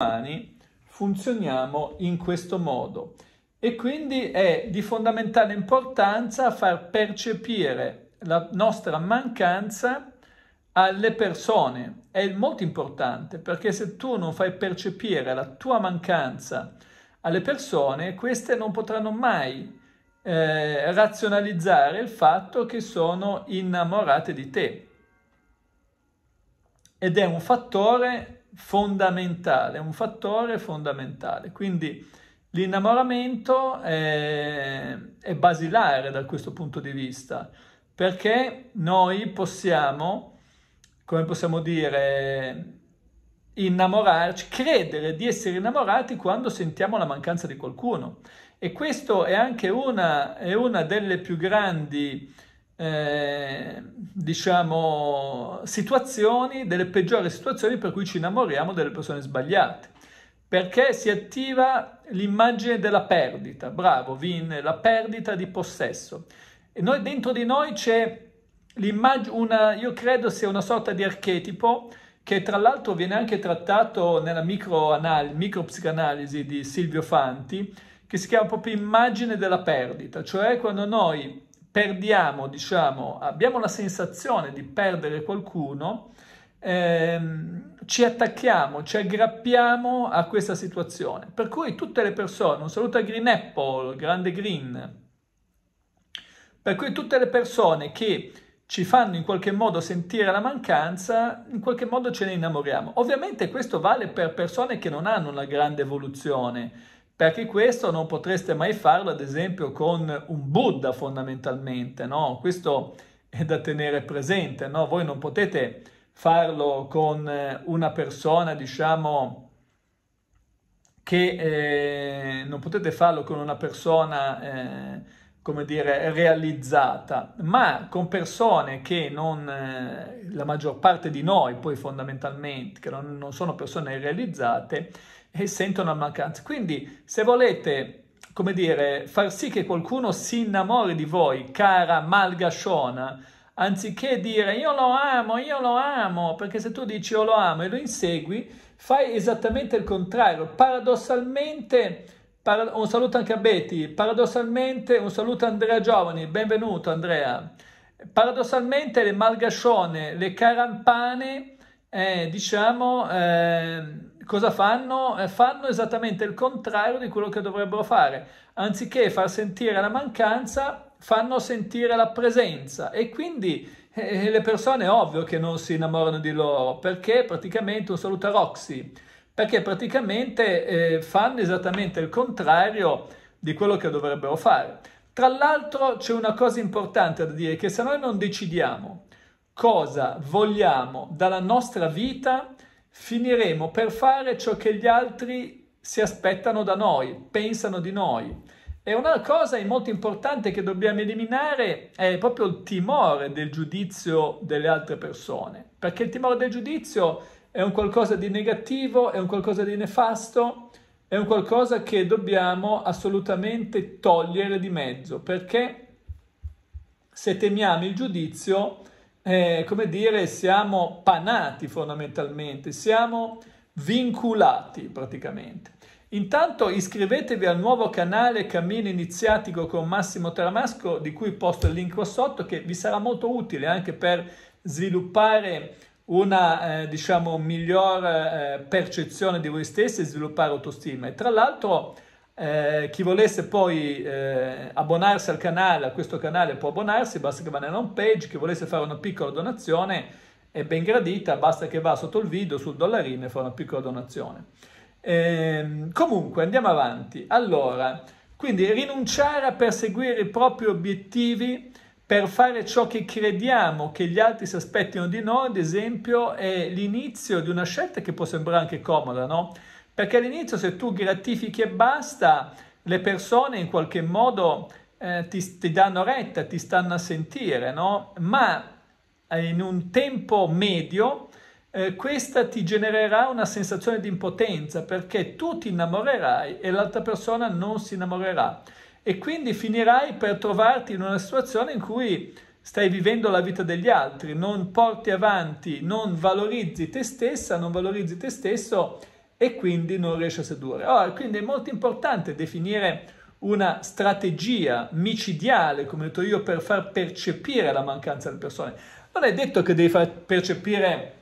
umani funzioniamo in questo modo e quindi è di fondamentale importanza far percepire la nostra mancanza alle persone. È molto importante perché se tu non fai percepire la tua mancanza alle persone, queste non potranno mai eh, razionalizzare il fatto che sono innamorate di te. Ed è un fattore fondamentale, un fattore fondamentale. Quindi l'innamoramento è, è basilare da questo punto di vista, perché noi possiamo, come possiamo dire, innamorarci, credere di essere innamorati quando sentiamo la mancanza di qualcuno. E questo è anche una, è una delle più grandi eh, diciamo, situazioni, delle peggiori situazioni per cui ci innamoriamo delle persone sbagliate. Perché si attiva l'immagine della perdita, bravo Vin, la perdita di possesso. E noi, dentro di noi c'è l'immagine, io credo sia una sorta di archetipo che tra l'altro viene anche trattato nella microanalisi, micropsicanalisi di Silvio Fanti, che si chiama proprio immagine della perdita, cioè quando noi perdiamo, diciamo, abbiamo la sensazione di perdere qualcuno, ehm, ci attacchiamo, ci aggrappiamo a questa situazione. Per cui tutte le persone, un saluto a Green Apple, grande Green, per cui tutte le persone che ci fanno in qualche modo sentire la mancanza, in qualche modo ce ne innamoriamo. Ovviamente questo vale per persone che non hanno una grande evoluzione, perché questo non potreste mai farlo ad esempio con un Buddha fondamentalmente, no? Questo è da tenere presente, no? Voi non potete farlo con eh, una persona, diciamo, che eh, non potete farlo con una persona, eh, come dire, realizzata, ma con persone che non, eh, la maggior parte di noi poi fondamentalmente, che non, non sono persone realizzate, e sentono la mancanza. Quindi se volete, come dire, far sì che qualcuno si innamori di voi, cara Malgasciona, anziché dire io lo amo, io lo amo, perché se tu dici io lo amo e lo insegui, fai esattamente il contrario. Paradossalmente, para- un saluto anche a Betty, paradossalmente un saluto a Andrea Giovani, benvenuto Andrea. Paradossalmente le malgascione, le carampane, eh, diciamo, eh, cosa fanno? Eh, fanno esattamente il contrario di quello che dovrebbero fare. Anziché far sentire la mancanza, fanno sentire la presenza e quindi eh, le persone è ovvio che non si innamorano di loro perché praticamente un saluto a Roxy, perché praticamente eh, fanno esattamente il contrario di quello che dovrebbero fare. Tra l'altro c'è una cosa importante da dire che se noi non decidiamo cosa vogliamo dalla nostra vita, finiremo per fare ciò che gli altri si aspettano da noi, pensano di noi. E una cosa molto importante che dobbiamo eliminare è proprio il timore del giudizio delle altre persone, perché il timore del giudizio è un qualcosa di negativo, è un qualcosa di nefasto, è un qualcosa che dobbiamo assolutamente togliere di mezzo, perché se temiamo il giudizio eh, come dire, siamo panati fondamentalmente, siamo vinculati praticamente. Intanto iscrivetevi al nuovo canale Cammino Iniziatico con Massimo Taramasco, di cui posto il link qua sotto, che vi sarà molto utile anche per sviluppare una eh, diciamo miglior eh, percezione di voi stessi e sviluppare autostima. E tra l'altro eh, chi volesse poi eh, abbonarsi al canale, a questo canale può abbonarsi, basta che va nella home page, chi volesse fare una piccola donazione è ben gradita, basta che va sotto il video sul dollarino e fa una piccola donazione. Eh, comunque andiamo avanti. Allora, quindi rinunciare a perseguire i propri obiettivi per fare ciò che crediamo che gli altri si aspettino di noi, ad esempio, è l'inizio di una scelta che può sembrare anche comoda, no? Perché all'inizio se tu gratifichi e basta, le persone in qualche modo eh, ti, ti, danno retta, ti stanno a sentire, no? Ma eh, in un tempo medio eh, questa ti genererà una sensazione di impotenza perché tu ti innamorerai e l'altra persona non si innamorerà e quindi finirai per trovarti in una situazione in cui stai vivendo la vita degli altri, non porti avanti, non valorizzi te stessa, non valorizzi te stesso e quindi non riesce a sedurre. Ora, ah, quindi è molto importante definire una strategia micidiale, come ho detto io, per far percepire la mancanza delle persone. Non è detto che devi far percepire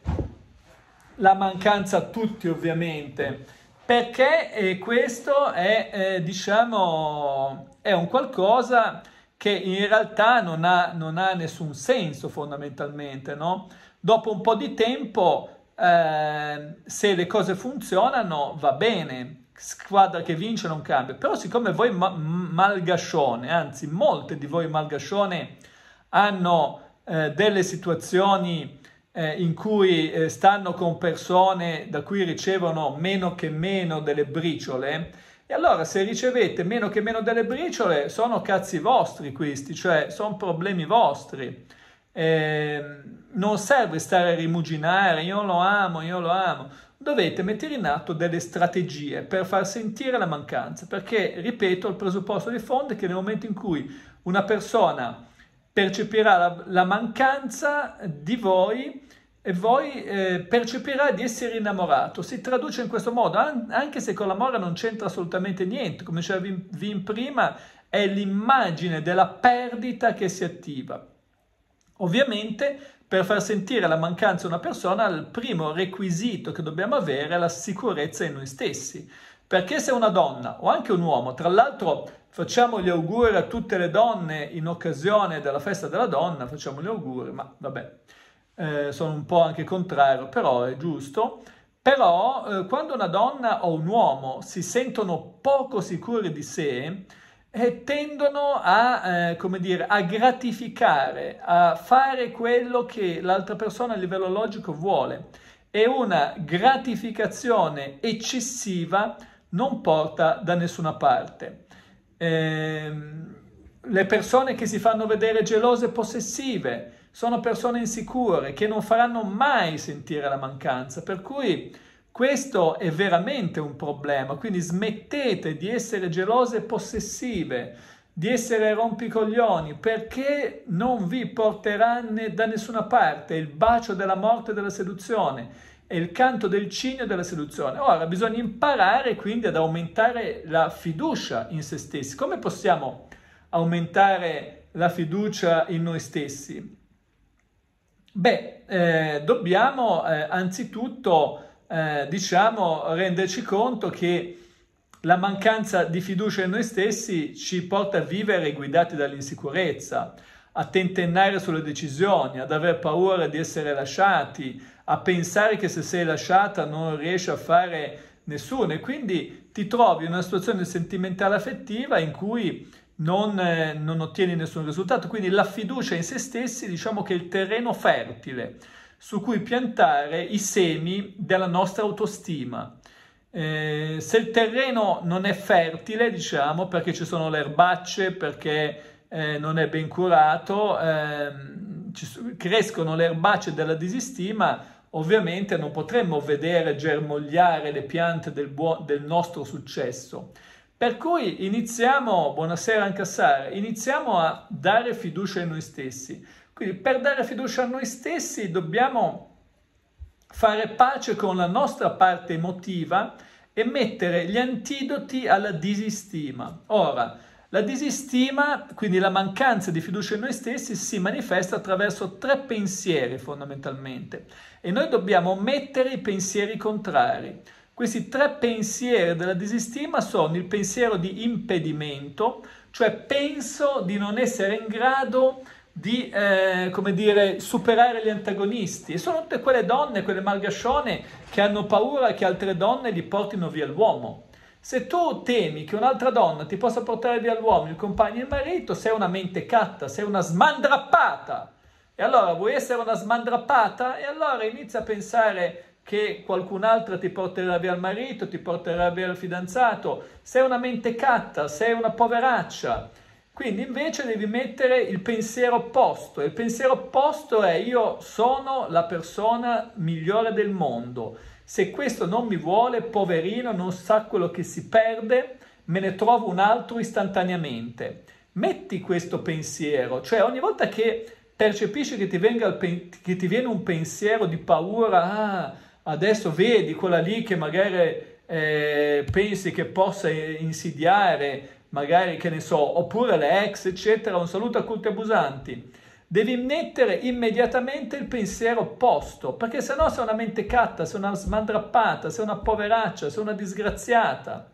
la mancanza a tutti, ovviamente, perché eh, questo è, eh, diciamo, è un qualcosa che in realtà non ha, non ha nessun senso fondamentalmente, no? Dopo un po' di tempo Ehm, se le cose funzionano va bene, squadra che vince non cambia, però siccome voi ma- malgascione, anzi molte di voi malgascione hanno eh, delle situazioni eh, in cui eh, stanno con persone da cui ricevono meno che meno delle briciole, e allora se ricevete meno che meno delle briciole sono cazzi vostri questi, cioè sono problemi vostri eh, non serve stare a rimuginare, io lo amo, io lo amo. Dovete mettere in atto delle strategie per far sentire la mancanza, perché, ripeto, il presupposto di fondo è che nel momento in cui una persona percepirà la, la mancanza di voi, e voi eh, percepirà di essere innamorato. Si traduce in questo modo, an- anche se con l'amore non c'entra assolutamente niente, come diceva Vin prima, è l'immagine della perdita che si attiva. Ovviamente per far sentire la mancanza di una persona il primo requisito che dobbiamo avere è la sicurezza in noi stessi. Perché se una donna o anche un uomo, tra l'altro facciamo gli auguri a tutte le donne in occasione della festa della donna, facciamo gli auguri, ma vabbè, eh, sono un po' anche contrario, però è giusto. Però eh, quando una donna o un uomo si sentono poco sicuri di sé, eh, tendono a, eh, come dire, a gratificare, a fare quello che l'altra persona a livello logico vuole e una gratificazione eccessiva non porta da nessuna parte. Eh, le persone che si fanno vedere gelose e possessive sono persone insicure che non faranno mai sentire la mancanza, per cui questo è veramente un problema, quindi smettete di essere gelose e possessive, di essere rompicoglioni, perché non vi porterà da nessuna parte il bacio della morte e della seduzione è il canto del cigno della seduzione. Ora bisogna imparare quindi ad aumentare la fiducia in se stessi. Come possiamo aumentare la fiducia in noi stessi? Beh, eh, dobbiamo eh, anzitutto eh, diciamo, renderci conto che la mancanza di fiducia in noi stessi ci porta a vivere guidati dall'insicurezza, a tentennare sulle decisioni, ad aver paura di essere lasciati, a pensare che se sei lasciata non riesci a fare nessuno e quindi ti trovi in una situazione sentimentale affettiva in cui non, eh, non ottieni nessun risultato. Quindi la fiducia in se stessi diciamo che è il terreno fertile su cui piantare i semi della nostra autostima. Eh, se il terreno non è fertile, diciamo, perché ci sono le erbacce, perché eh, non è ben curato, eh, ci, crescono le erbacce della disistima, ovviamente non potremmo vedere germogliare le piante del, del nostro successo. Per cui iniziamo, buonasera anche a Sara, iniziamo a dare fiducia in noi stessi. Quindi per dare fiducia a noi stessi dobbiamo fare pace con la nostra parte emotiva e mettere gli antidoti alla disistima. Ora, la disistima, quindi la mancanza di fiducia in noi stessi, si manifesta attraverso tre pensieri fondamentalmente e noi dobbiamo mettere i pensieri contrari. Questi tre pensieri della disistima sono il pensiero di impedimento, cioè penso di non essere in grado di di eh, come dire, superare gli antagonisti. E sono tutte quelle donne, quelle margascione, che hanno paura che altre donne li portino via l'uomo. Se tu temi che un'altra donna ti possa portare via l'uomo, il compagno, il marito, sei una mente catta, sei una smandrappata. E allora vuoi essere una smandrappata? E allora inizia a pensare che qualcun'altra ti porterà via il marito, ti porterà via il fidanzato. Sei una mente catta, sei una poveraccia. Quindi invece devi mettere il pensiero opposto. Il pensiero opposto è io sono la persona migliore del mondo. Se questo non mi vuole, poverino, non sa quello che si perde, me ne trovo un altro istantaneamente. Metti questo pensiero, cioè ogni volta che percepisci che ti, pen- che ti viene un pensiero di paura, ah, adesso vedi quella lì che magari eh, pensi che possa insidiare, magari che ne so, oppure le ex, eccetera, un saluto a culti abusanti. Devi mettere immediatamente il pensiero opposto, perché se no sei una mentecatta, sei una smandrappata, sei una poveraccia, sei una disgraziata.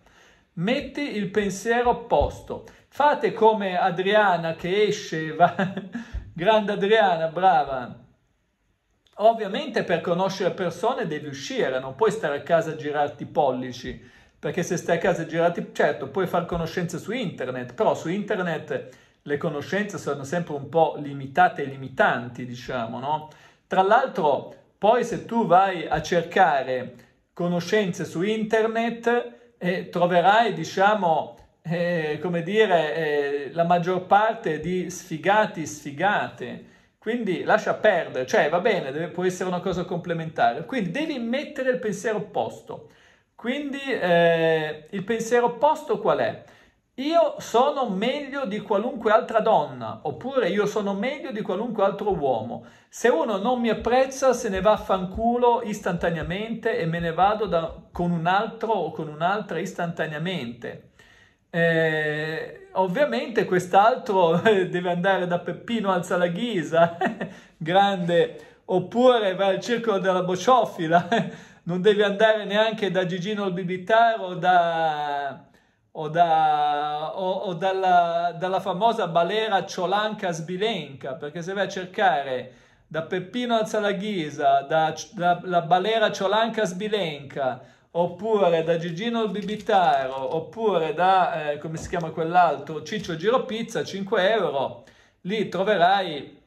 Metti il pensiero opposto. Fate come Adriana che esce, va... grande Adriana, brava. Ovviamente per conoscere persone devi uscire, non puoi stare a casa a girarti i pollici perché se stai a casa e girati, certo, puoi fare conoscenze su internet, però su internet le conoscenze sono sempre un po' limitate e limitanti, diciamo, no? Tra l'altro, poi se tu vai a cercare conoscenze su internet, eh, troverai, diciamo, eh, come dire, eh, la maggior parte di sfigati, sfigate. Quindi lascia perdere, cioè va bene, deve, può essere una cosa complementare. Quindi devi mettere il pensiero opposto. Quindi eh, il pensiero opposto qual è? Io sono meglio di qualunque altra donna, oppure io sono meglio di qualunque altro uomo. Se uno non mi apprezza, se ne va a fanculo istantaneamente e me ne vado da, con un altro o con un'altra istantaneamente. Eh, ovviamente quest'altro eh, deve andare da Peppino alza la ghisa, grande, oppure va al circolo della bocciofila non devi andare neanche da Gigino il Bibitaro o da o, da, o, o dalla, dalla, famosa balera Ciolanca Sbilenca, perché se vai a cercare da Peppino Alzalaghisa, da, da, la balera Ciolanca Sbilenca, oppure da Gigino il Bibitaro, oppure da, eh, come si chiama quell'altro, Ciccio Giropizza, 5 euro, lì troverai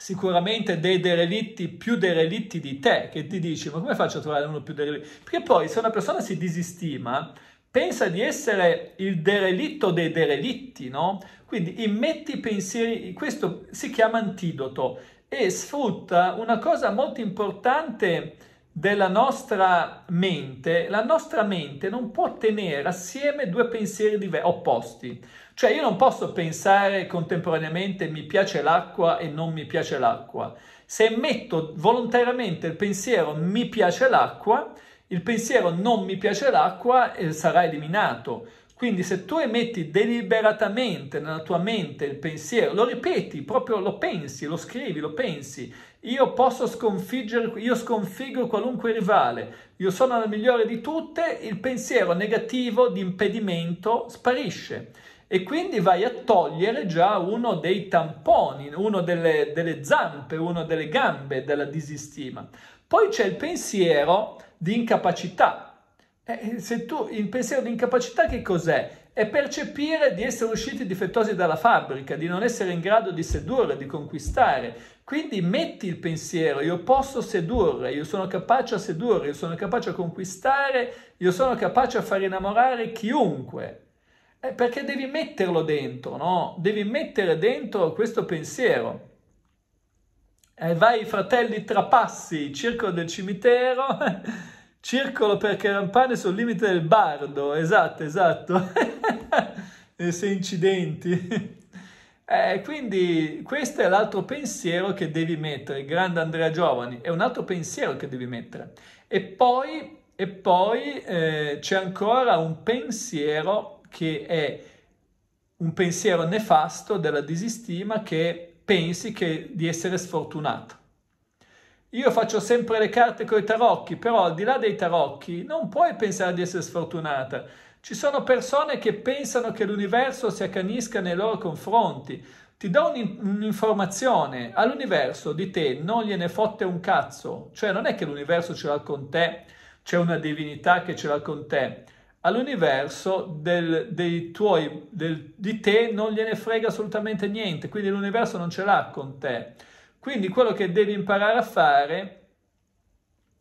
sicuramente dei derelitti più derelitti di te, che ti dici ma come faccio a trovare uno più derelitto? Perché poi se una persona si disistima, pensa di essere il derelitto dei derelitti, no? Quindi immetti pensieri, questo si chiama antidoto e sfrutta una cosa molto importante della nostra mente, la nostra mente non può tenere assieme due pensieri diver- opposti. Cioè io non posso pensare contemporaneamente mi piace l'acqua e non mi piace l'acqua. Se metto volontariamente il pensiero mi piace l'acqua, il pensiero non mi piace l'acqua eh, sarà eliminato. Quindi se tu emetti deliberatamente nella tua mente il pensiero, lo ripeti, proprio lo pensi, lo scrivi, lo pensi, io posso sconfiggere, io sconfiggo qualunque rivale, io sono la migliore di tutte, il pensiero negativo di impedimento sparisce e quindi vai a togliere già uno dei tamponi, uno delle, delle zampe, uno delle gambe della disistima. Poi c'è il pensiero di incapacità. Eh, se tu, il pensiero di incapacità che cos'è? e percepire di essere usciti difettosi dalla fabbrica, di non essere in grado di sedurre, di conquistare. Quindi metti il pensiero, io posso sedurre, io sono capace a sedurre, io sono capace a conquistare, io sono capace a far innamorare chiunque. Eh, perché devi metterlo dentro, no? Devi mettere dentro questo pensiero. eh, vai, fratelli, trapassi, circo del cimitero. Circolo perché Rampane sul limite del bardo, esatto, esatto. Se incidenti. Eh, quindi questo è l'altro pensiero che devi mettere, grande Andrea Giovani, è un altro pensiero che devi mettere. E poi, e poi eh, c'è ancora un pensiero che è un pensiero nefasto della disistima che pensi che, di essere sfortunato. Io faccio sempre le carte con i tarocchi, però al di là dei tarocchi non puoi pensare di essere sfortunata. Ci sono persone che pensano che l'universo si accanisca nei loro confronti. Ti do un'informazione, all'universo di te non gliene fotte un cazzo, cioè non è che l'universo ce l'ha con te, c'è una divinità che ce l'ha con te. All'universo del, dei tuoi, del, di te non gliene frega assolutamente niente, quindi l'universo non ce l'ha con te. Quindi quello che devi imparare a fare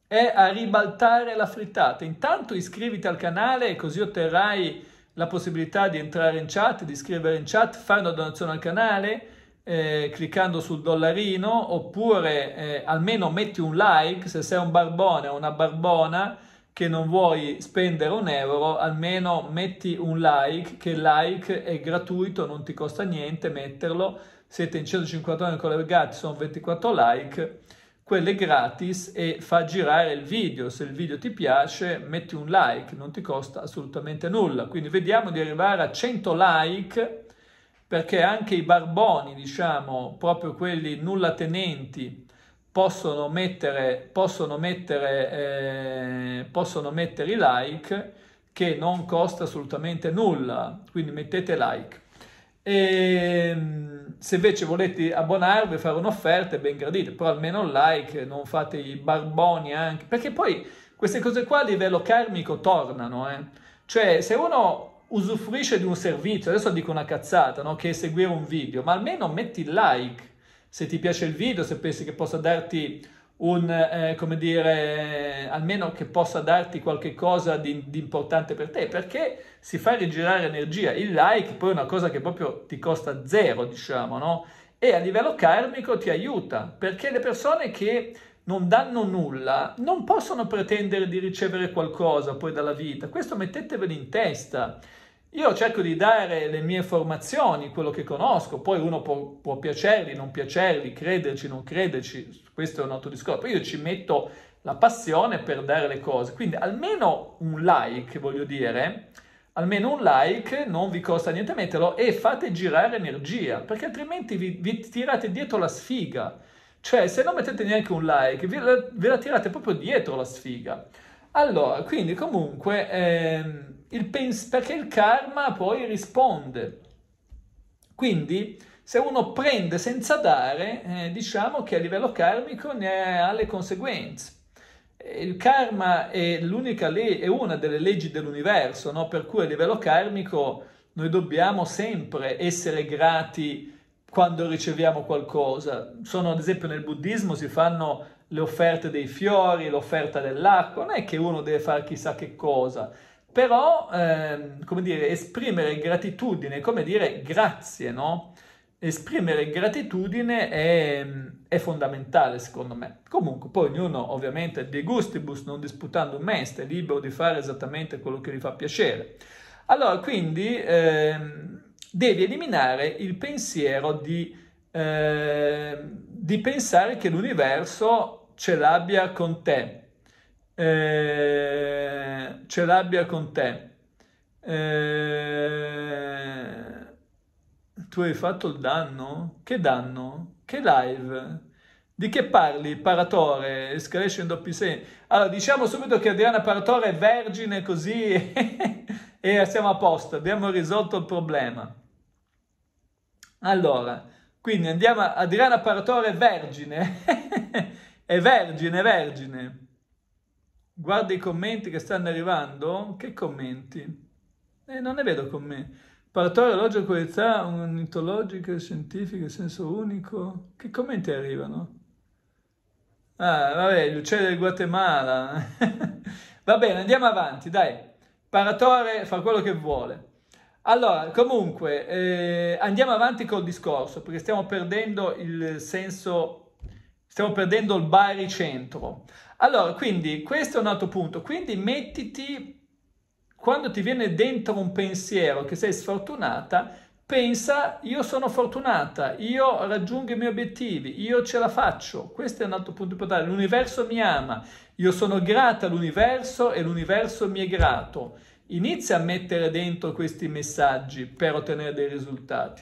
è a ribaltare la frittata. Intanto iscriviti al canale così otterrai la possibilità di entrare in chat, di scrivere in chat, fare una donazione al canale eh, cliccando sul dollarino oppure eh, almeno metti un like se sei un barbone o una barbona che non vuoi spendere un euro, almeno metti un like, che like è gratuito, non ti costa niente metterlo siete in 150 ore con le gratis, sono 24 like, quelle gratis e fa girare il video. Se il video ti piace, metti un like, non ti costa assolutamente nulla. Quindi vediamo di arrivare a 100 like perché anche i barboni, diciamo, proprio quelli nulla tenenti, possono mettere, possono mettere, eh, possono mettere i like che non costa assolutamente nulla, quindi mettete like. Ehm se invece volete abbonarvi e fare un'offerta è ben gradito, però almeno un like, non fate i barboni anche, perché poi queste cose qua a livello karmico tornano, eh. cioè se uno usufruisce di un servizio, adesso dico una cazzata, no? che è seguire un video, ma almeno metti like se ti piace il video, se pensi che possa darti un, eh, come dire, eh, almeno che possa darti qualche cosa di, di, importante per te, perché si fa rigirare energia. Il like poi è una cosa che proprio ti costa zero, diciamo, no? E a livello karmico ti aiuta, perché le persone che non danno nulla non possono pretendere di ricevere qualcosa poi dalla vita. Questo mettetevelo in testa. Io cerco di dare le mie informazioni, quello che conosco, poi uno può, può piacerli, non piacerli, crederci, non crederci, questo è un altro discorso. Poi io ci metto la passione per dare le cose, quindi almeno un like, voglio dire, almeno un like, non vi costa niente metterlo e fate girare energia, perché altrimenti vi, vi tirate dietro la sfiga. Cioè, se non mettete neanche un like, ve la, ve la tirate proprio dietro la sfiga. Allora, quindi comunque... Ehm, il pens- perché il karma poi risponde. Quindi se uno prende senza dare, eh, diciamo che a livello karmico ne ha le conseguenze. Eh, il karma è, le- è una delle leggi dell'universo, no? per cui a livello karmico noi dobbiamo sempre essere grati quando riceviamo qualcosa. Sono ad esempio nel buddismo si fanno le offerte dei fiori, l'offerta dell'acqua, non è che uno deve fare chissà che cosa, però, ehm, come dire, esprimere gratitudine, come dire grazie, no? Esprimere gratitudine è, è fondamentale, secondo me. Comunque, poi ognuno, ovviamente, de gustibus, non disputando un mest, è libero di fare esattamente quello che gli fa piacere. Allora, quindi, ehm, devi eliminare il pensiero di, eh, di pensare che l'universo ce l'abbia con te, eh, c'è rabbia con te, eh, tu hai fatto il danno? Che danno? Che live? Di che parli? Paratore, escalation doppi Allora, diciamo subito che Adriana Paratore è vergine così e siamo a posto, abbiamo risolto il problema. Allora, quindi andiamo a Adriana Paratore è vergine, è vergine, è vergine guarda i commenti che stanno arrivando, che commenti? Eh, non ne vedo commenti. Paratore, logico, qualità, unitologica, scientifica, senso unico. Che commenti arrivano? Ah, vabbè, gli uccelli del Guatemala. Va bene, andiamo avanti, dai. Paratore fa quello che vuole. Allora, comunque, eh, andiamo avanti col discorso, perché stiamo perdendo il senso Stiamo perdendo il baricentro. Allora, quindi, questo è un altro punto. Quindi mettiti, quando ti viene dentro un pensiero che sei sfortunata, pensa io sono fortunata, io raggiungo i miei obiettivi, io ce la faccio. Questo è un altro punto importante. L'universo mi ama, io sono grata all'universo e l'universo mi è grato. Inizia a mettere dentro questi messaggi per ottenere dei risultati.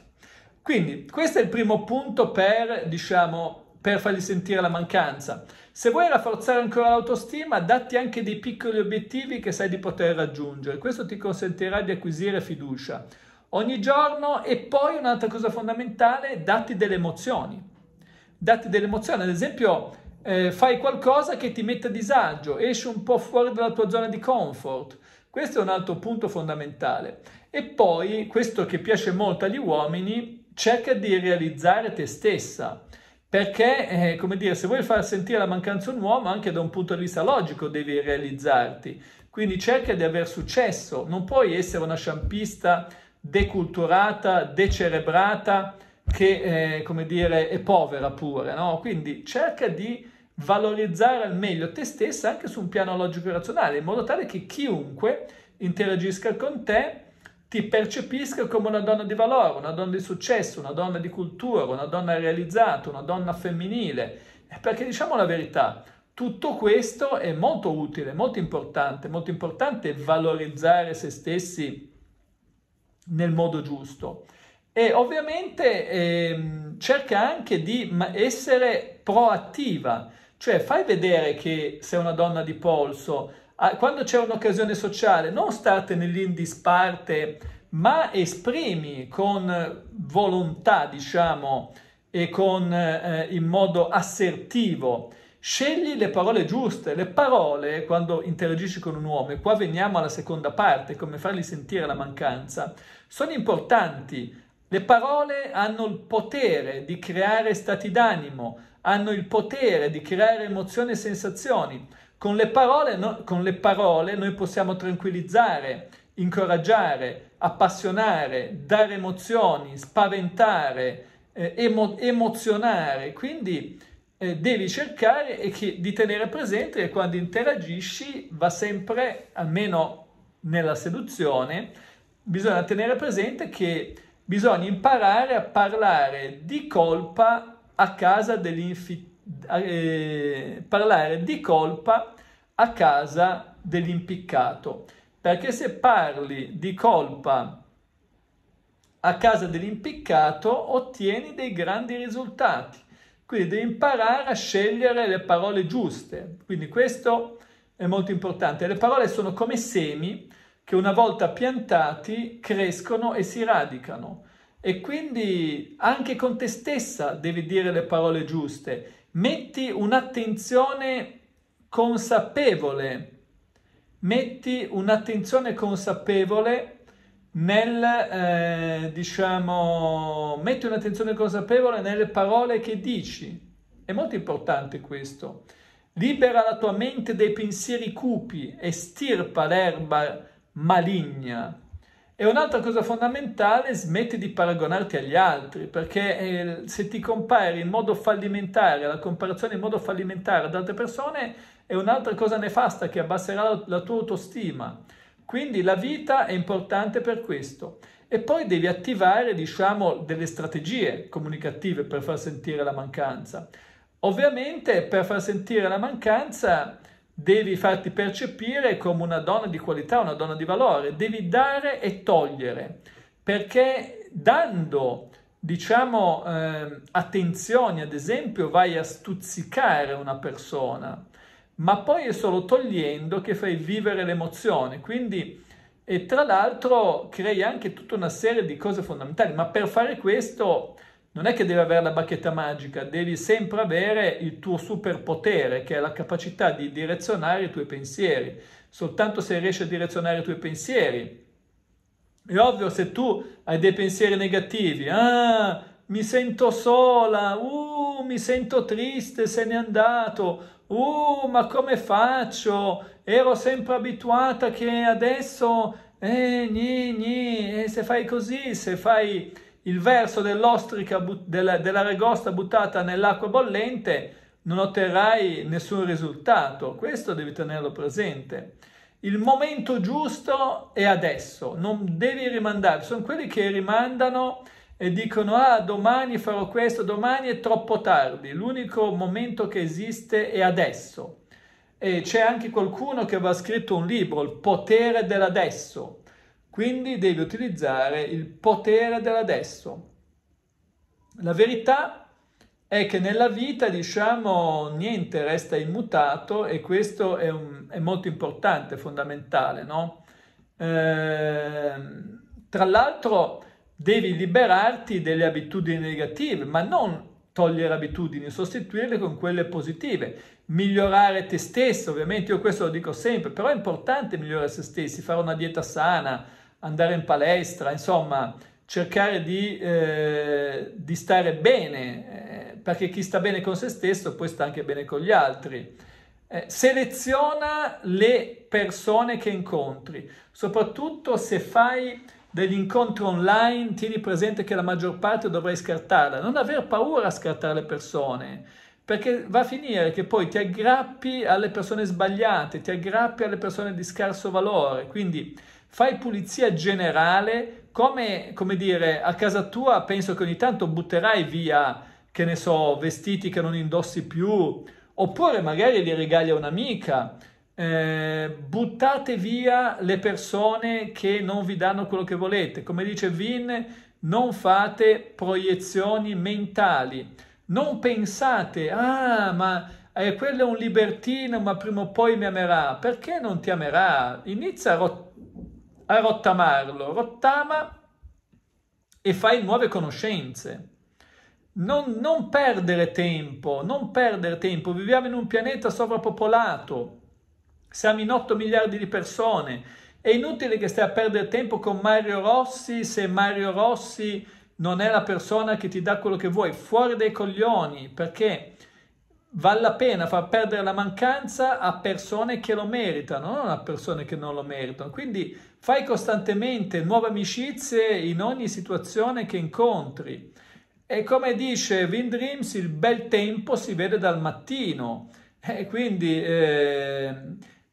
Quindi questo è il primo punto per, diciamo, per fargli sentire la mancanza. Se vuoi rafforzare ancora l'autostima, datti anche dei piccoli obiettivi che sai di poter raggiungere. Questo ti consentirà di acquisire fiducia ogni giorno e poi un'altra cosa fondamentale, datti delle emozioni. Datti delle emozioni, ad esempio eh, fai qualcosa che ti metta a disagio, esci un po' fuori dalla tua zona di comfort. Questo è un altro punto fondamentale. E poi, questo che piace molto agli uomini, cerca di realizzare te stessa. Perché, eh, come dire, se vuoi far sentire la mancanza a un uomo, anche da un punto di vista logico devi realizzarti. Quindi cerca di aver successo, non puoi essere una sciampista deculturata, decerebrata, che, eh, come dire, è povera pure, no? Quindi cerca di valorizzare al meglio te stessa anche su un piano logico e razionale, in modo tale che chiunque interagisca con te ti percepisca come una donna di valore, una donna di successo, una donna di cultura, una donna realizzata, una donna femminile. Eh, perché diciamo la verità, tutto questo è molto utile, molto importante, molto importante valorizzare se stessi nel modo giusto. E ovviamente ehm, cerca anche di essere proattiva, cioè fai vedere che sei una donna di polso, Ah, quando c'è un'occasione sociale, non state nell'indisparte, ma esprimi con volontà, diciamo, e con, eh, in modo assertivo. Scegli le parole giuste, le parole quando interagisci con un uomo, e qua veniamo alla seconda parte, come fargli sentire la mancanza, sono importanti. Le parole hanno il potere di creare stati d'animo, hanno il potere di creare emozioni e sensazioni. Con le, parole, no, con le parole noi possiamo tranquillizzare, incoraggiare, appassionare, dare emozioni, spaventare, eh, emo- emozionare. Quindi eh, devi cercare che, di tenere presente che quando interagisci va sempre, almeno nella seduzione, bisogna tenere presente che bisogna imparare a parlare di colpa a casa dell'infitto eh, parlare di colpa a casa dell'impiccato, perché se parli di colpa a casa dell'impiccato ottieni dei grandi risultati. Quindi devi imparare a scegliere le parole giuste. Quindi questo è molto importante. Le parole sono come semi che una volta piantati crescono e si radicano. E quindi anche con te stessa devi dire le parole giuste metti un'attenzione consapevole, metti un'attenzione consapevole nel, eh, diciamo, metti un'attenzione consapevole nelle parole che dici. È molto importante questo. Libera la tua mente dai pensieri cupi e stirpa l'erba maligna e un'altra cosa fondamentale, smetti di paragonarti agli altri, perché eh, se ti compari in modo fallimentare, la comparazione in modo fallimentare ad altre persone è un'altra cosa nefasta che abbasserà la tua autostima. Quindi la vita è importante per questo. E poi devi attivare, diciamo, delle strategie comunicative per far sentire la mancanza. Ovviamente per far sentire la mancanza devi farti percepire come una donna di qualità, una donna di valore, devi dare e togliere, perché dando, diciamo, eh, attenzioni, ad esempio, vai a stuzzicare una persona, ma poi è solo togliendo che fai vivere l'emozione, quindi... E tra l'altro crei anche tutta una serie di cose fondamentali, ma per fare questo non è che devi avere la bacchetta magica, devi sempre avere il tuo superpotere, che è la capacità di direzionare i tuoi pensieri. Soltanto se riesci a direzionare i tuoi pensieri. È ovvio se tu hai dei pensieri negativi, ah, mi sento sola, uh, mi sento triste, se n'è andato, uh, ma come faccio? Ero sempre abituata che adesso, eh, gni, gni, e se fai così, se fai il verso dell'ostrica della, della regosta buttata nell'acqua bollente non otterrai nessun risultato, questo devi tenerlo presente. Il momento giusto è adesso, non devi rimandare. Sono quelli che rimandano e dicono ah domani farò questo, domani è troppo tardi, l'unico momento che esiste è adesso. E c'è anche qualcuno che aveva scritto un libro, Il potere dell'adesso. Quindi devi utilizzare il potere dell'adesso. La verità è che nella vita, diciamo, niente resta immutato e questo è, un, è molto importante, fondamentale, no? Eh, tra l'altro devi liberarti delle abitudini negative, ma non togliere abitudini, sostituirle con quelle positive, migliorare te stesso, ovviamente io questo lo dico sempre, però è importante migliorare se stessi, fare una dieta sana, andare in palestra, insomma cercare di, eh, di stare bene, eh, perché chi sta bene con se stesso poi sta anche bene con gli altri. Eh, seleziona le persone che incontri, soprattutto se fai degli incontri online, tieni presente che la maggior parte dovrai scartarla. Non aver paura a scartare le persone, perché va a finire che poi ti aggrappi alle persone sbagliate, ti aggrappi alle persone di scarso valore. Quindi fai pulizia generale, come, come dire, a casa tua penso che ogni tanto butterai via, che ne so, vestiti che non indossi più, oppure magari li regali a un'amica. Eh, buttate via le persone che non vi danno quello che volete. Come dice Vin, non fate proiezioni mentali. Non pensate, ah, ma eh, quello è un libertino, ma prima o poi mi amerà. Perché non ti amerà? Inizia a rottenere a rottamarlo, rottama e fai nuove conoscenze. Non, non perdere tempo, non perdere tempo, viviamo in un pianeta sovrappopolato, siamo in 8 miliardi di persone, è inutile che stai a perdere tempo con Mario Rossi se Mario Rossi non è la persona che ti dà quello che vuoi, fuori dai coglioni, perché vale la pena far perdere la mancanza a persone che lo meritano, non a persone che non lo meritano. Quindi fai costantemente nuove amicizie in ogni situazione che incontri. E come dice Vin Dreams, il bel tempo si vede dal mattino. E quindi eh,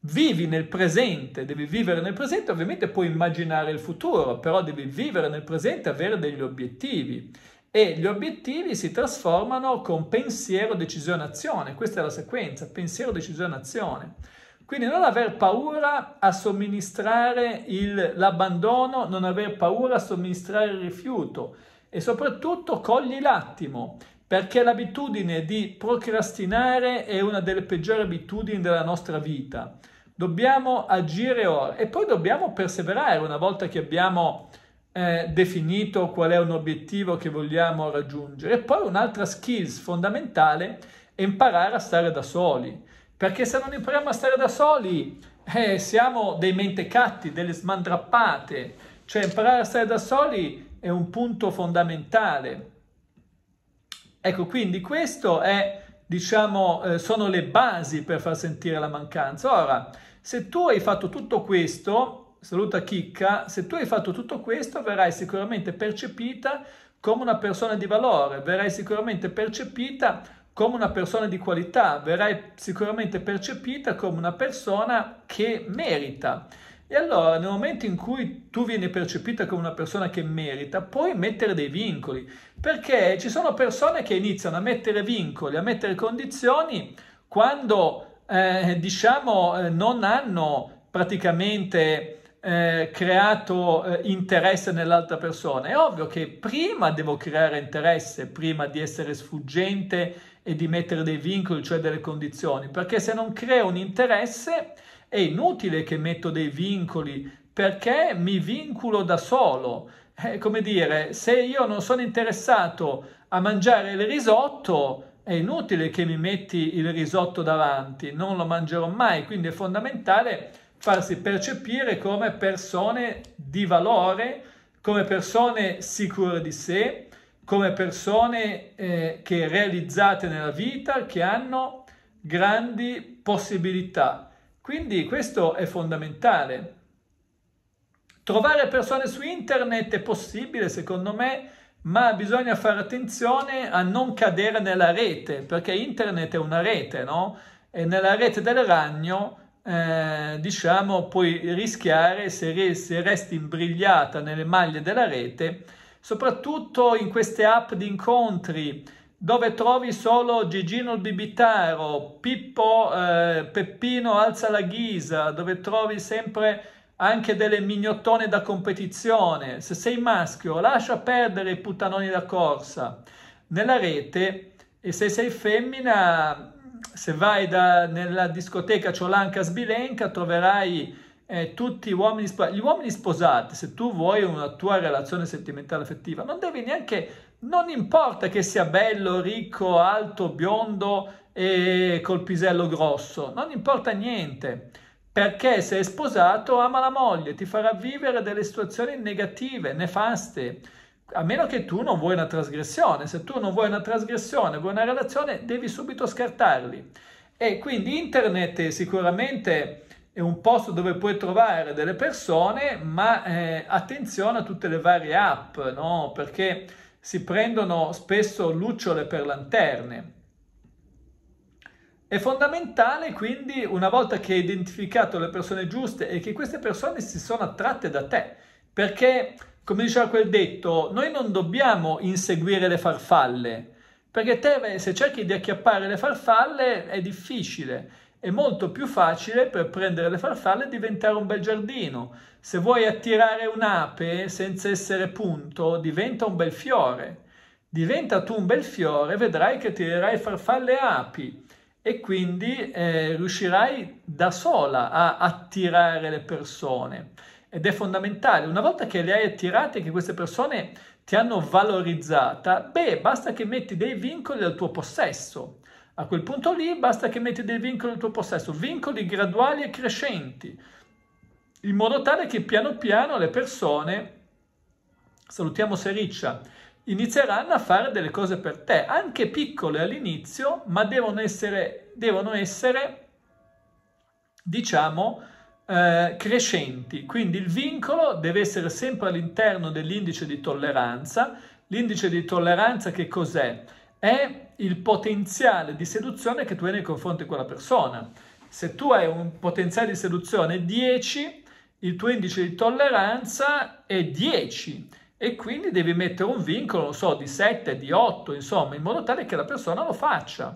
vivi nel presente, devi vivere nel presente, ovviamente puoi immaginare il futuro, però devi vivere nel presente e avere degli obiettivi e gli obiettivi si trasformano con pensiero, decisione, azione. Questa è la sequenza, pensiero, decisione, azione. Quindi non aver paura a somministrare il, l'abbandono, non aver paura a somministrare il rifiuto e soprattutto cogli l'attimo, perché l'abitudine di procrastinare è una delle peggiori abitudini della nostra vita. Dobbiamo agire ora e poi dobbiamo perseverare una volta che abbiamo eh, definito qual è un obiettivo che vogliamo raggiungere. E poi un'altra skills fondamentale è imparare a stare da soli, perché se non impariamo a stare da soli eh, siamo dei mentecatti, delle smandrappate, cioè imparare a stare da soli è un punto fondamentale. Ecco, quindi questo è, diciamo, eh, sono le basi per far sentire la mancanza. Ora, se tu hai fatto tutto questo, saluta chicca, se tu hai fatto tutto questo verrai sicuramente percepita come una persona di valore, verrai sicuramente percepita come una persona di qualità, verrai sicuramente percepita come una persona che merita. E allora nel momento in cui tu vieni percepita come una persona che merita, puoi mettere dei vincoli, perché ci sono persone che iniziano a mettere vincoli, a mettere condizioni quando eh, diciamo eh, non hanno praticamente eh, creato eh, interesse nell'altra persona. È ovvio che prima devo creare interesse, prima di essere sfuggente e di mettere dei vincoli, cioè delle condizioni, perché se non creo un interesse è inutile che metto dei vincoli, perché mi vincolo da solo. È eh, come dire, se io non sono interessato a mangiare il risotto, è inutile che mi metti il risotto davanti, non lo mangerò mai, quindi è fondamentale farsi percepire come persone di valore, come persone sicure di sé, come persone eh, che realizzate nella vita, che hanno grandi possibilità. Quindi questo è fondamentale. Trovare persone su internet è possibile, secondo me, ma bisogna fare attenzione a non cadere nella rete, perché internet è una rete, no? E nella rete del ragno eh, diciamo, puoi rischiare se, re, se resti imbrigliata nelle maglie della rete, soprattutto in queste app di incontri dove trovi solo Gigino il Bibitaro, Pippo eh, Peppino alza la ghisa, dove trovi sempre anche delle mignottone da competizione. Se sei maschio, lascia perdere i puttanoni da corsa. Nella rete, e se sei femmina, se vai da, nella discoteca Ciolanca Sbilenca troverai eh, tutti uomini sposati. Gli uomini sposati, se tu vuoi una tua relazione sentimentale affettiva, non devi neanche, non importa che sia bello, ricco, alto, biondo e col pisello grosso, non importa niente. Perché se è sposato ama la moglie, ti farà vivere delle situazioni negative, nefaste a meno che tu non vuoi una trasgressione. Se tu non vuoi una trasgressione, vuoi una relazione, devi subito scartarli. E quindi internet è sicuramente è un posto dove puoi trovare delle persone, ma eh, attenzione a tutte le varie app, no? Perché si prendono spesso lucciole per lanterne. È fondamentale quindi, una volta che hai identificato le persone giuste e che queste persone si sono attratte da te, perché come diceva quel detto, noi non dobbiamo inseguire le farfalle, perché te se cerchi di acchiappare le farfalle è difficile, è molto più facile per prendere le farfalle diventare un bel giardino. Se vuoi attirare un'ape senza essere punto, diventa un bel fiore. Diventa tu un bel fiore, vedrai che tirerai farfalle e api e quindi eh, riuscirai da sola a attirare le persone ed è fondamentale. Una volta che le hai attirate, che queste persone ti hanno valorizzata, beh, basta che metti dei vincoli al tuo possesso. A quel punto lì basta che metti dei vincoli al tuo possesso, vincoli graduali e crescenti, in modo tale che piano piano le persone, salutiamo Sericcia, inizieranno a fare delle cose per te, anche piccole all'inizio, ma devono essere, devono essere diciamo, eh, crescenti, quindi il vincolo deve essere sempre all'interno dell'indice di tolleranza. L'indice di tolleranza che cos'è? È il potenziale di seduzione che tu hai nei confronti di quella persona. Se tu hai un potenziale di seduzione 10, il tuo indice di tolleranza è 10 e quindi devi mettere un vincolo, non so, di 7, di 8, insomma, in modo tale che la persona lo faccia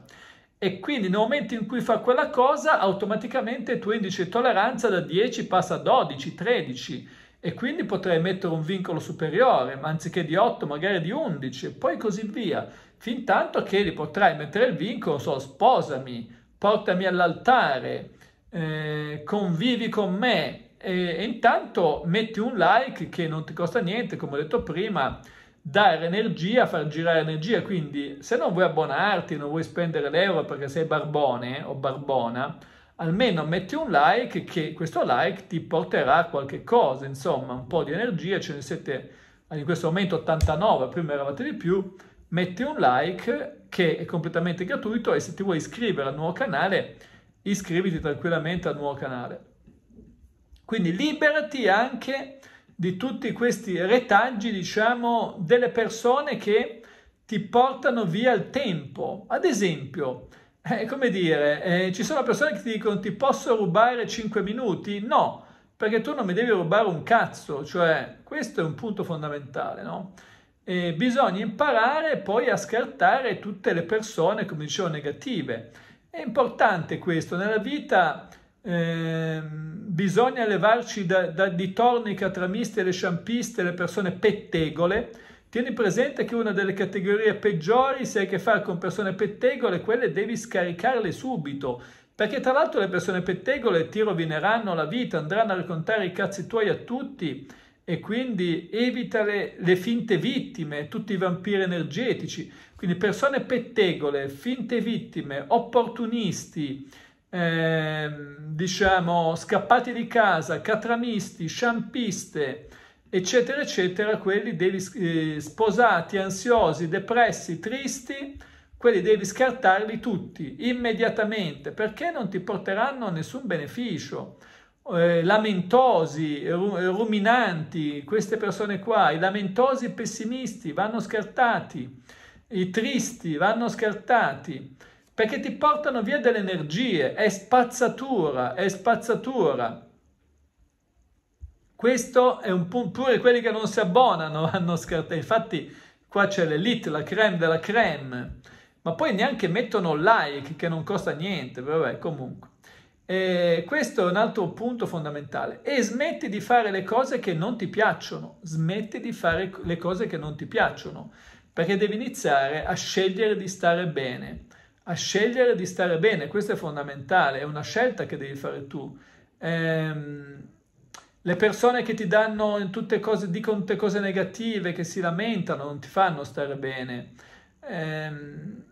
e quindi nel momento in cui fa quella cosa automaticamente il tuo indice di tolleranza da 10 passa a 12, 13 e quindi potrai mettere un vincolo superiore, ma anziché di 8 magari di 11 e poi così via, fin tanto che li potrai mettere il vincolo, so, sposami, portami all'altare, eh, convivi con me e intanto metti un like che non ti costa niente, come ho detto prima, dare energia, far girare energia, quindi se non vuoi abbonarti, non vuoi spendere l'euro perché sei barbone o barbona, almeno metti un like che questo like ti porterà a qualche cosa, insomma, un po' di energia, ce ne siete in questo momento 89, prima eravate di più, metti un like che è completamente gratuito e se ti vuoi iscrivere al nuovo canale, iscriviti tranquillamente al nuovo canale. Quindi liberati anche di tutti questi retaggi, diciamo, delle persone che ti portano via il tempo. Ad esempio, eh, come dire, eh, ci sono persone che ti dicono ti posso rubare 5 minuti? No, perché tu non mi devi rubare un cazzo, cioè questo è un punto fondamentale, no? E bisogna imparare poi a scartare tutte le persone, come dicevo, negative. È importante questo, nella vita Ehm, bisogna levarci da, da ditorni catramisti, le sciampiste, le persone pettegole. Tieni presente che una delle categorie peggiori, se hai a che fare con persone pettegole, quelle devi scaricarle subito. Perché tra l'altro le persone pettegole ti rovineranno la vita, andranno a raccontare i cazzi tuoi a tutti e quindi evita le, le, finte vittime, tutti i vampiri energetici. Quindi persone pettegole, finte vittime, opportunisti, eh, diciamo, scappati di casa, catramisti, sciampiste, eccetera, eccetera, quelli devi eh, sposati, ansiosi, depressi, tristi, quelli devi scartarli tutti immediatamente perché non ti porteranno nessun beneficio. Eh, lamentosi, ruminanti, queste persone qua, i lamentosi pessimisti vanno scartati, i tristi vanno scartati perché ti portano via delle energie, è spazzatura, è spazzatura. Questo è un punto, pure quelli che non si abbonano hanno scartato, infatti qua c'è l'elite, la creme della creme, ma poi neanche mettono like che non costa niente, vabbè comunque. E questo è un altro punto fondamentale. E smetti di fare le cose che non ti piacciono. Smetti di fare le cose che non ti piacciono. Perché devi iniziare a scegliere di stare bene a scegliere di stare bene, questo è fondamentale, è una scelta che devi fare tu. Ehm, le persone che ti danno tutte cose, dicono tutte cose negative, che si lamentano, non ti fanno stare bene. Ehm,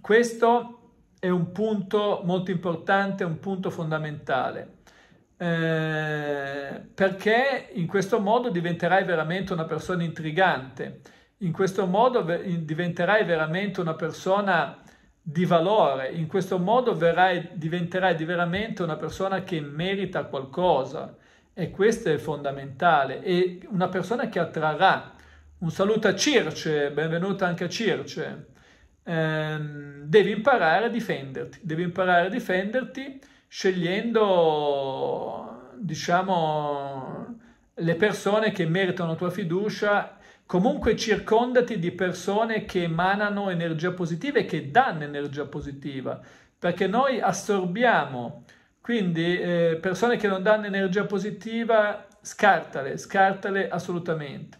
questo è un punto molto importante, un punto fondamentale. Eh, perché in questo modo diventerai veramente una persona intrigante, in questo modo diventerai veramente una persona di valore. In questo modo verrai, diventerai di veramente una persona che merita qualcosa e questo è fondamentale e una persona che attrarrà. Un saluto a Circe, benvenuta anche a Circe. Ehm, devi imparare a difenderti, devi imparare a difenderti scegliendo, diciamo, le persone che meritano tua fiducia Comunque circondati di persone che emanano energia positiva e che danno energia positiva, perché noi assorbiamo, quindi eh, persone che non danno energia positiva, scartale, scartale assolutamente.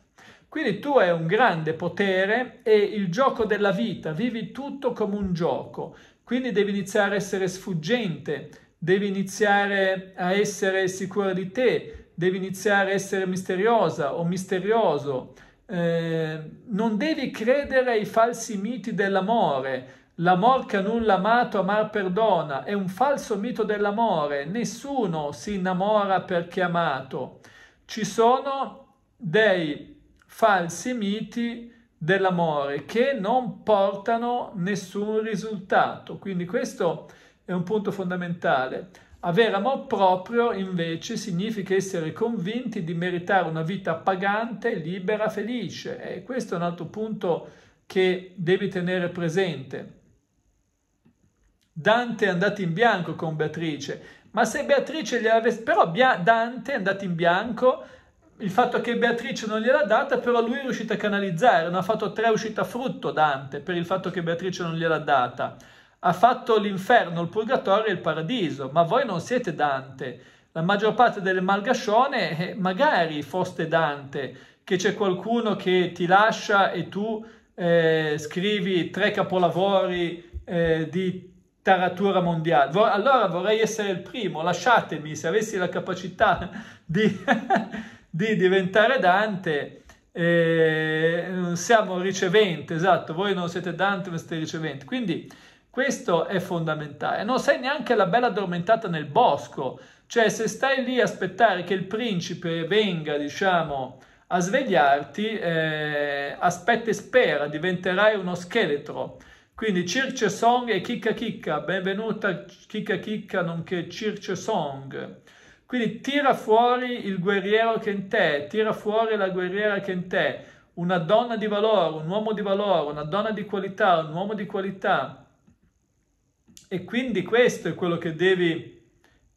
Quindi tu hai un grande potere e il gioco della vita, vivi tutto come un gioco, quindi devi iniziare a essere sfuggente, devi iniziare a essere sicura di te, devi iniziare a essere misteriosa o misterioso, eh, non devi credere ai falsi miti dell'amore. L'amor che nulla amato amar perdona è un falso mito dell'amore. Nessuno si innamora perché amato. Ci sono dei falsi miti dell'amore che non portano nessun risultato. Quindi questo è un punto fondamentale. Avere amor proprio invece significa essere convinti di meritare una vita pagante, libera, felice e questo è un altro punto che devi tenere presente. Dante è andato in bianco con Beatrice, ma se Beatrice gli avesse... però Dante è andato in bianco, il fatto che Beatrice non gliel'ha data, però lui è riuscito a canalizzare, non ha fatto tre uscite a frutto Dante per il fatto che Beatrice non gliel'ha data ha fatto l'inferno, il purgatorio e il paradiso, ma voi non siete Dante. La maggior parte delle malgascione, eh, magari foste Dante, che c'è qualcuno che ti lascia e tu eh, scrivi tre capolavori eh, di taratura mondiale. Vor allora vorrei essere il primo, lasciatemi, se avessi la capacità di, di diventare Dante, eh, siamo riceventi, esatto, voi non siete Dante ma siete riceventi. Quindi questo è fondamentale. Non sei neanche la bella addormentata nel bosco. Cioè, se stai lì a aspettare che il principe venga, diciamo, a svegliarti, eh, aspetta e spera, diventerai uno scheletro. Quindi Circe Song e Chicca Chicca, benvenuta Chicca Chicca nonché Circe Song. Quindi tira fuori il guerriero che è in te, tira fuori la guerriera che è in te, una donna di valore, un uomo di valore, una donna di qualità, un uomo di qualità. E quindi questo è quello che devi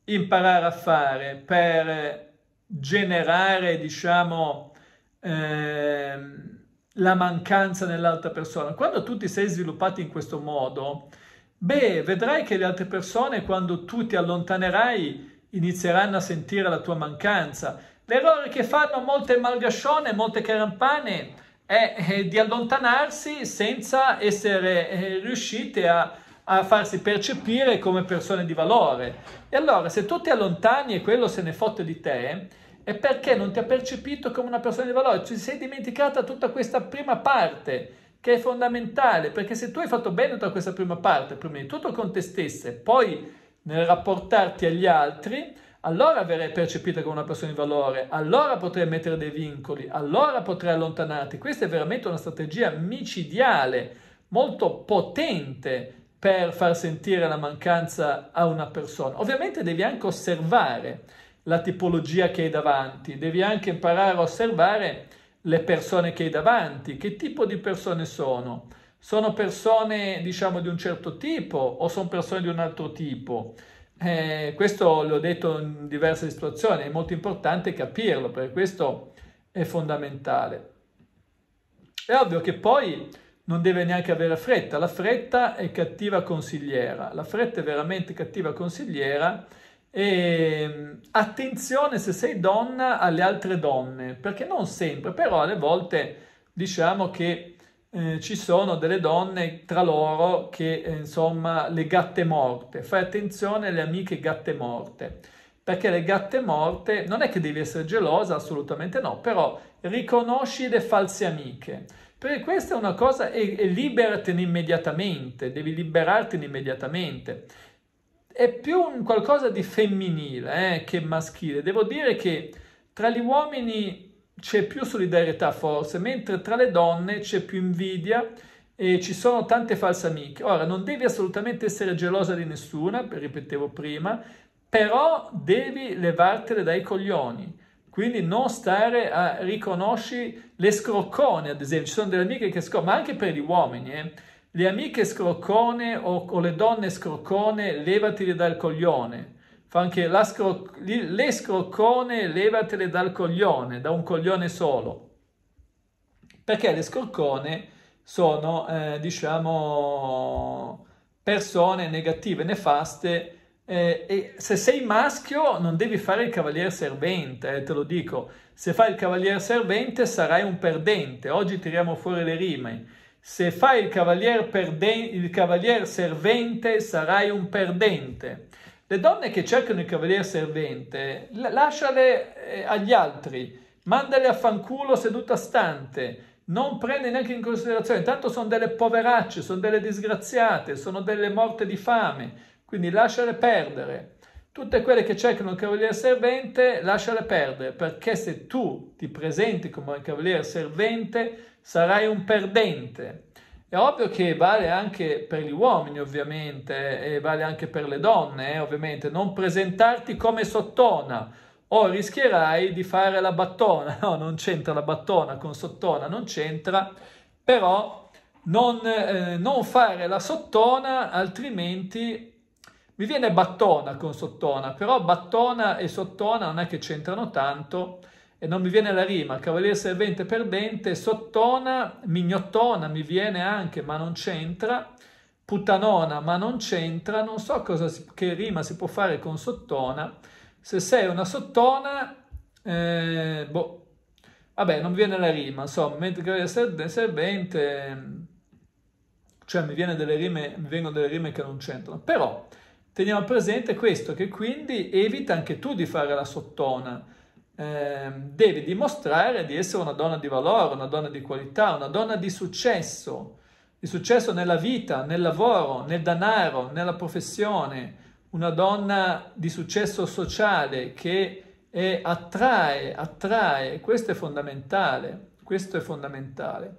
imparare a fare per generare, diciamo, ehm, la mancanza nell'altra persona. Quando tu ti sei sviluppato in questo modo, beh, vedrai che le altre persone, quando tu ti allontanerai, inizieranno a sentire la tua mancanza. L'errore che fanno molte malgascione, molte carampane, è eh, di allontanarsi senza essere eh, riuscite a a farsi percepire come persone di valore. E allora se tu ti allontani e quello se ne fotte di te, è perché non ti ha percepito come una persona di valore, ci sei dimenticata tutta questa prima parte che è fondamentale, perché se tu hai fatto bene tutta questa prima parte, prima di tutto con te stessa e poi nel rapportarti agli altri, allora verrai percepita come una persona di valore, allora potrai mettere dei vincoli, allora potrai allontanarti. Questa è veramente una strategia micidiale, molto potente per far sentire la mancanza a una persona. Ovviamente devi anche osservare la tipologia che hai davanti, devi anche imparare a osservare le persone che hai davanti, che tipo di persone sono. Sono persone, diciamo, di un certo tipo o sono persone di un altro tipo? Eh, questo l'ho detto in diverse situazioni, è molto importante capirlo, perché questo è fondamentale. È ovvio che poi non deve neanche avere fretta. La fretta è cattiva consigliera, la fretta è veramente cattiva consigliera. E ehm, attenzione se sei donna alle altre donne, perché non sempre, però alle volte diciamo che eh, ci sono delle donne tra loro che eh, insomma le gatte morte. Fai attenzione alle amiche gatte morte, perché le gatte morte non è che devi essere gelosa, assolutamente no, però riconosci le false amiche. Per questa è una cosa, e, e liberatene immediatamente, devi liberartene immediatamente. È più un qualcosa di femminile eh, che maschile. Devo dire che tra gli uomini c'è più solidarietà forse, mentre tra le donne c'è più invidia e ci sono tante false amiche. Ora, non devi assolutamente essere gelosa di nessuna, ripetevo prima, però devi levartele dai coglioni. Quindi non stare a riconosci le scroccone, ad esempio, ci sono delle amiche che scroccone, ma anche per gli uomini, eh? le amiche scroccone o, o, le donne scroccone, levatele dal coglione. Fa anche la scro- le scroccone, levatele dal coglione, da un coglione solo. Perché le scroccone sono, eh, diciamo, persone negative, nefaste, eh, e se sei maschio non devi fare il cavaliere servente, eh, te lo dico. Se fai il cavaliere servente sarai un perdente. Oggi tiriamo fuori le rime. Se fai il cavaliere, perde- il cavaliere servente sarai un perdente. Le donne che cercano il cavaliere servente, lasciale eh, agli altri, mandale a fanculo seduta stante non prende neanche in considerazione. Tanto sono delle poveracce, sono delle disgraziate, sono delle morte di fame. Quindi lasciale perdere. Tutte quelle che cercano un cavaliere servente, lasciale perdere, perché se tu ti presenti come un cavaliere servente, sarai un perdente. È ovvio che vale anche per gli uomini, ovviamente, e vale anche per le donne, eh, ovviamente, non presentarti come sottona o rischierai di fare la battona. No, non c'entra la battona con sottona, non c'entra, però non, eh, non fare la sottona, altrimenti mi viene Battona con Sottona, però Battona e Sottona non è che c'entrano tanto e non mi viene la rima. Cavaliere servente perdente, Sottona, Mignottona mi viene anche, ma non c'entra. Puttanona, ma non c'entra. Non so cosa si, che rima si può fare con Sottona. Se sei una Sottona, eh, boh, vabbè, non mi viene la rima. Insomma, mentre Cavaliere servente, cioè mi, viene delle rime, mi vengono delle rime che non c'entrano. Però... Teniamo presente questo, che quindi evita anche tu di fare la sottona. Eh, devi dimostrare di essere una donna di valore, una donna di qualità, una donna di successo, di successo nella vita, nel lavoro, nel denaro, nella professione, una donna di successo sociale che è, attrae, attrae, questo è fondamentale, questo è fondamentale.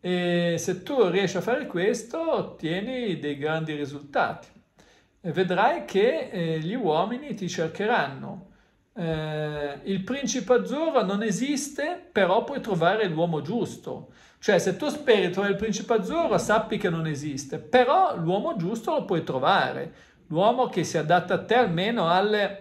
E se tu riesci a fare questo, ottieni dei grandi risultati vedrai che eh, gli uomini ti cercheranno. Eh, il principe azzurro non esiste, però puoi trovare l'uomo giusto. Cioè, se tu speri di trovare il principe azzurro, sappi che non esiste, però l'uomo giusto lo puoi trovare. L'uomo che si adatta a te almeno al,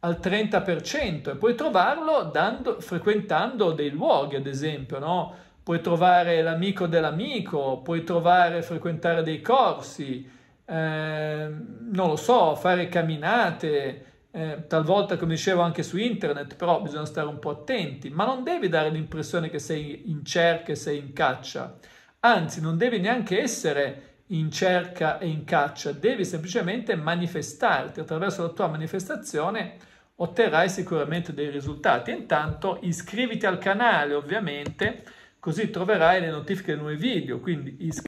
al 30% e puoi trovarlo dando, frequentando dei luoghi, ad esempio, no? Puoi trovare l'amico dell'amico, puoi trovare, frequentare dei corsi, Ehm, non lo so, fare camminate, eh, talvolta come dicevo anche su internet, però bisogna stare un po' attenti, ma non devi dare l'impressione che sei in cerca e sei in caccia, anzi non devi neanche essere in cerca e in caccia, devi semplicemente manifestarti, attraverso la tua manifestazione otterrai sicuramente dei risultati. Intanto iscriviti al canale ovviamente, così troverai le notifiche dei nuovi video, quindi iscriviti